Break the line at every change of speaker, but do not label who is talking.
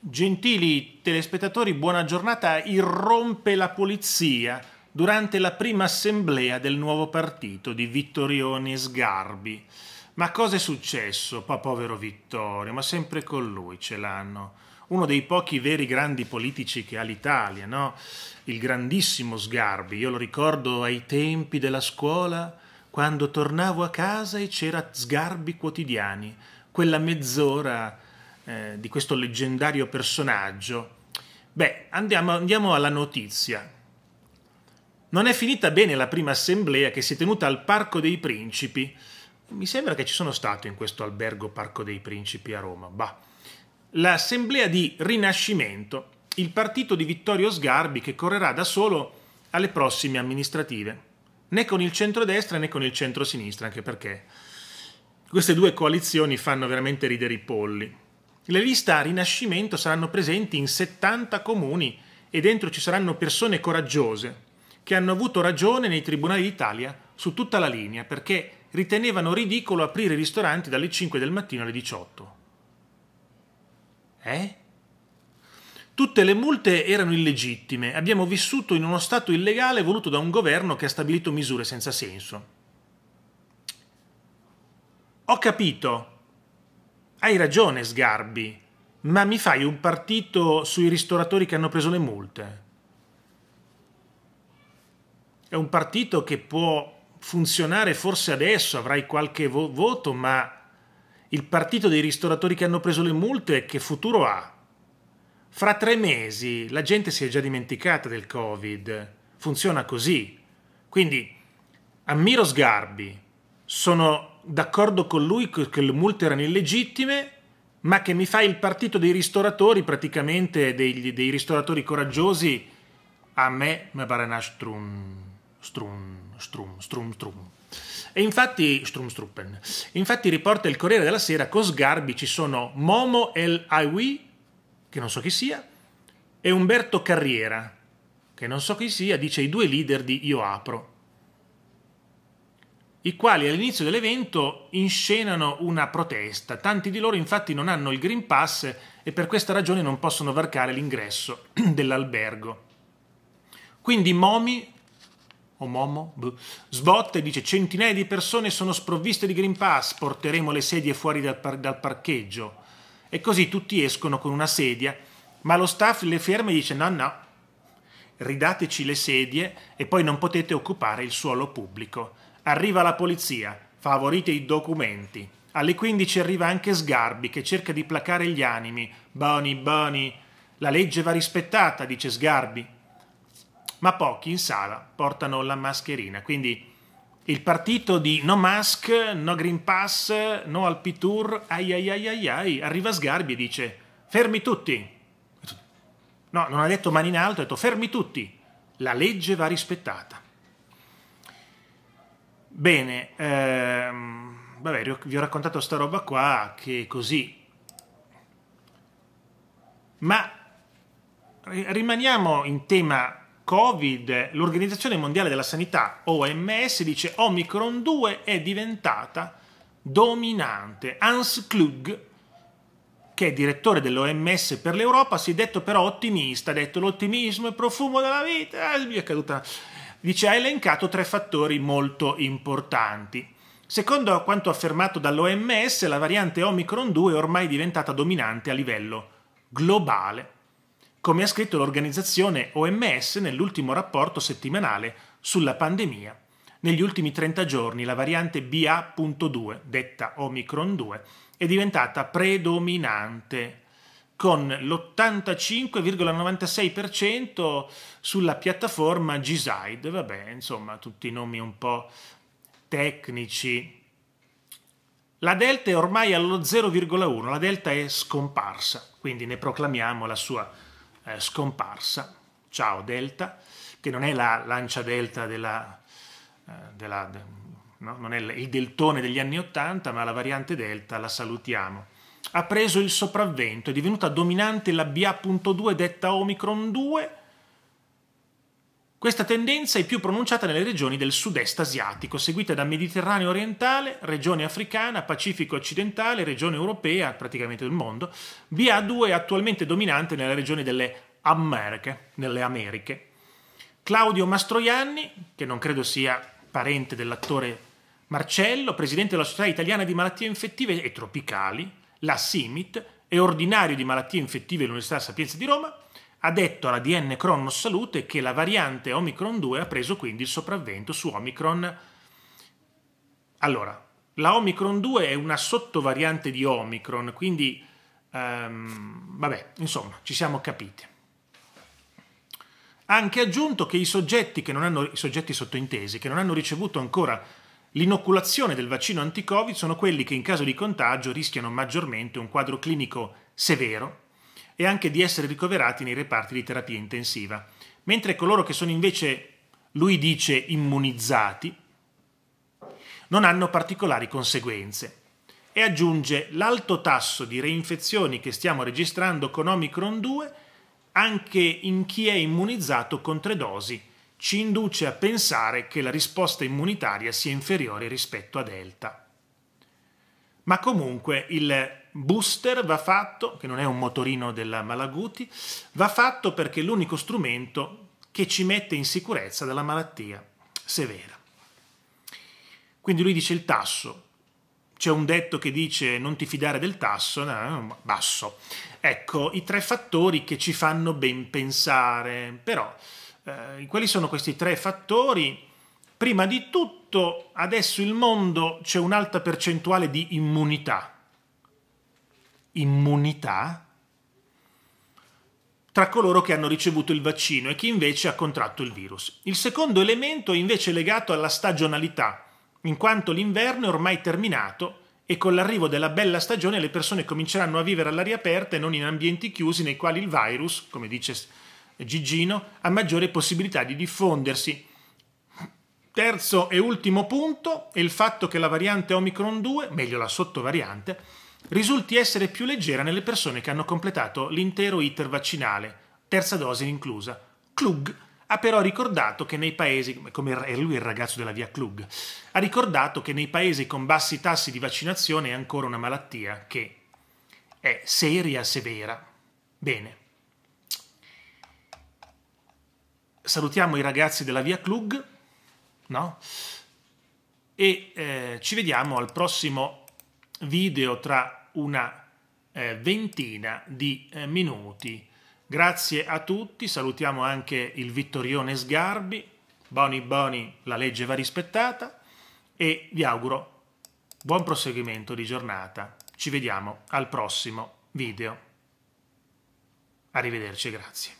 Gentili telespettatori, buona giornata. Irrompe la polizia durante la prima assemblea del nuovo partito di Vittorione Sgarbi. Ma cosa è successo? Pa, povero Vittorio, ma sempre con lui ce l'hanno. Uno dei pochi veri grandi politici che ha l'Italia, no? Il grandissimo Sgarbi. Io lo ricordo ai tempi della scuola, quando tornavo a casa e c'era Sgarbi quotidiani. Quella mezz'ora eh, di questo leggendario personaggio, beh, andiamo, andiamo alla notizia. Non è finita bene la prima assemblea che si è tenuta al Parco dei Principi. Mi sembra che ci sono stato in questo albergo Parco dei Principi a Roma. Bah. L'assemblea di Rinascimento, il partito di Vittorio Sgarbi che correrà da solo alle prossime amministrative, né con il centrodestra né con il centrosinistra, anche perché queste due coalizioni fanno veramente ridere i polli. Le liste a rinascimento saranno presenti in 70 comuni e dentro ci saranno persone coraggiose che hanno avuto ragione nei tribunali d'Italia su tutta la linea perché ritenevano ridicolo aprire i ristoranti dalle 5 del mattino alle 18. Eh? Tutte le multe erano illegittime, abbiamo vissuto in uno stato illegale voluto da un governo che ha stabilito misure senza senso. Ho capito, hai ragione Sgarbi, ma mi fai un partito sui ristoratori che hanno preso le multe. È un partito che può funzionare forse adesso, avrai qualche vo voto, ma il partito dei ristoratori che hanno preso le multe che futuro ha? Fra tre mesi la gente si è già dimenticata del Covid. Funziona così. Quindi ammiro Sgarbi, sono d'accordo con lui che le multe erano illegittime, ma che mi fa il partito dei ristoratori, praticamente dei, dei ristoratori coraggiosi, a me me pare strum, strum, strum, strum, strum. E infatti, Strumstruppen, infatti riporta il Corriere della Sera, con sgarbi ci sono Momo El Aiwi, che non so chi sia, e Umberto Carriera, che non so chi sia, dice i due leader di Io Apro i quali all'inizio dell'evento inscenano una protesta. Tanti di loro infatti non hanno il Green Pass e per questa ragione non possono varcare l'ingresso dell'albergo. Quindi Momi o Momo boh, sbotta e dice centinaia di persone sono sprovviste di Green Pass, porteremo le sedie fuori dal, par- dal parcheggio. E così tutti escono con una sedia, ma lo staff le ferma e dice no no, ridateci le sedie e poi non potete occupare il suolo pubblico Arriva la polizia, favorite i documenti. Alle 15 arriva anche Sgarbi che cerca di placare gli animi. Boni, boni, la legge va rispettata, dice Sgarbi. Ma pochi in sala portano la mascherina, quindi il partito di no mask, no green pass, no al p ai ai ai ai ai, arriva Sgarbi e dice fermi tutti. No, non ha detto mani in alto, ha detto fermi tutti. La legge va rispettata. Bene, ehm, vabbè, vi ho raccontato sta roba qua che è così. Ma rimaniamo in tema Covid, l'Organizzazione Mondiale della Sanità, OMS, dice Omicron 2 è diventata dominante. Hans Klug, che è direttore dell'OMS per l'Europa, si è detto però ottimista, ha detto l'ottimismo è profumo della vita, mi è caduta dice ha elencato tre fattori molto importanti. Secondo quanto affermato dall'OMS, la variante Omicron 2 è ormai diventata dominante a livello globale, come ha scritto l'organizzazione OMS nell'ultimo rapporto settimanale sulla pandemia. Negli ultimi 30 giorni la variante BA.2, detta Omicron 2, è diventata predominante con l'85,96% sulla piattaforma G-Side, vabbè, insomma, tutti i nomi un po' tecnici. La delta è ormai allo 0,1, la delta è scomparsa, quindi ne proclamiamo la sua eh, scomparsa. Ciao delta, che non è la lancia delta della, eh, della, de, no? non è il deltone degli anni 80, ma la variante delta la salutiamo ha preso il sopravvento, è divenuta dominante la BA.2 detta Omicron 2. Questa tendenza è più pronunciata nelle regioni del sud-est asiatico, seguita da Mediterraneo orientale, regione africana, Pacifico occidentale, regione europea, praticamente del mondo. BA2 è attualmente dominante nelle regioni delle Americhe, nelle Americhe. Claudio Mastroianni, che non credo sia parente dell'attore Marcello, presidente della Società Italiana di Malattie Infettive e Tropicali, la CIMIT è ordinario di malattie infettive dell'Università Sapienza di Roma, ha detto alla DN Cronos Salute che la variante Omicron 2 ha preso quindi il sopravvento su Omicron. Allora, la Omicron 2 è una sottovariante di Omicron, quindi um, vabbè, insomma, ci siamo capiti. Ha anche aggiunto che i soggetti, che non hanno, i soggetti sottointesi che non hanno ricevuto ancora l'inoculazione del vaccino anti-Covid sono quelli che in caso di contagio rischiano maggiormente un quadro clinico severo e anche di essere ricoverati nei reparti di terapia intensiva, mentre coloro che sono invece, lui dice, immunizzati, non hanno particolari conseguenze. E aggiunge l'alto tasso di reinfezioni che stiamo registrando con Omicron 2 anche in chi è immunizzato con tre dosi ci induce a pensare che la risposta immunitaria sia inferiore rispetto a delta. Ma comunque il booster va fatto, che non è un motorino della Malaguti, va fatto perché è l'unico strumento che ci mette in sicurezza dalla malattia severa. Quindi lui dice il tasso. C'è un detto che dice non ti fidare del tasso, no, basso. Ecco, i tre fattori che ci fanno ben pensare, però eh, quali sono questi tre fattori? Prima di tutto, adesso il mondo c'è un'alta percentuale di immunità. Immunità tra coloro che hanno ricevuto il vaccino e chi invece ha contratto il virus. Il secondo elemento è invece legato alla stagionalità, in quanto l'inverno è ormai terminato e con l'arrivo della bella stagione le persone cominceranno a vivere all'aria aperta e non in ambienti chiusi nei quali il virus, come dice Gigino ha maggiore possibilità di diffondersi. Terzo e ultimo punto è il fatto che la variante Omicron 2, meglio la sottovariante, risulti essere più leggera nelle persone che hanno completato l'intero iter vaccinale, terza dose inclusa. Klug ha però ricordato che nei paesi, come è lui il ragazzo della via Klug, ha ricordato che nei paesi con bassi tassi di vaccinazione è ancora una malattia che è seria, severa. Bene. salutiamo i ragazzi della Via Clug, no? E eh, ci vediamo al prossimo video tra una eh, ventina di eh, minuti. Grazie a tutti, salutiamo anche il vittorione Sgarbi, Boni Boni, la legge va rispettata e vi auguro buon proseguimento di giornata. Ci vediamo al prossimo video. Arrivederci, grazie.